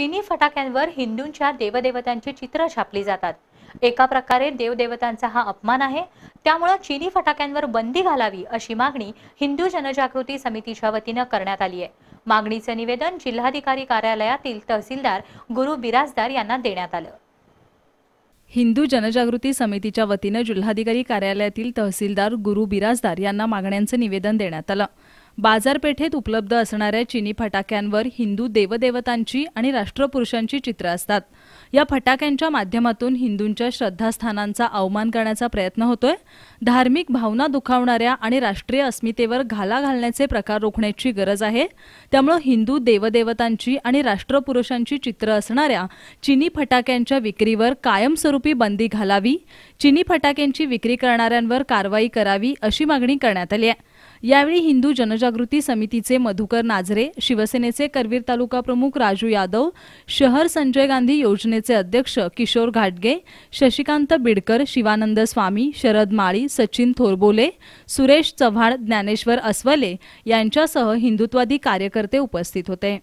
चीनी फटाक्यांवर हिंदूंच्या देवदेवतांची चित्र छापली जातात एका प्रकारे देवदेवतांचा हा अपमान आहे त्यामुळे चीनी फटाक्यांवर बंदी घालावी अशी मागणी हिंदू जनजागृती समितीच्या वतीनं करण्यात आली आहे मागणीचं निवेदन जिल्हाधिकारी कार्यालयातील तहसीलदार गुरु बिराजदार यांना देण्यात आलं हिंदू जनजागृती समितीच्या वतीनं जिल्हाधिकारी कार्यालयातील तहसीलदार गुरु बिराजदार यांना मागण्यांचं निवेदन देण्यात आलं बाजारपेठेत उपलब्ध असणाऱ्या चिनी फटाक्यांवर हिंदू देवदेवतांची आणि राष्ट्रपुरुषांची चित्र असतात या फटाक्यांच्या माध्यमातून हिंदूंच्या श्रद्धास्थानांचा अवमान करण्याचा प्रयत्न होतोय धार्मिक भावना दुखावणाऱ्या आणि राष्ट्रीय अस्मितेवर घाला घालण्याचे प्रकार रोखण्याची गरज आहे त्यामुळे हिंदू देवदेवतांची आणि राष्ट्रपुरुषांची चित्र असणाऱ्या चिनी फटाक्यांच्या विक्रीवर कायमस्वरूपी बंदी घालावी चिनी फटाक्यांची विक्री करणाऱ्यांवर कारवाई करावी अशी मागणी करण्यात आली आहे यावेळी हिंदू जनजागृती समितीचे मधुकर नाझरे शिवसेनेचे करवीर तालुका प्रमुख राजू यादव शहर संजय गांधी योजनेचे अध्यक्ष किशोर घाटगे शशिकांत बिडकर शिवानंद स्वामी शरद माळी सचिन थोरबोले सुरेश चव्हाण ज्ञानेश्वर अस्वले यांच्यासह हिंदुत्वादी कार्यकर्ते उपस्थित होते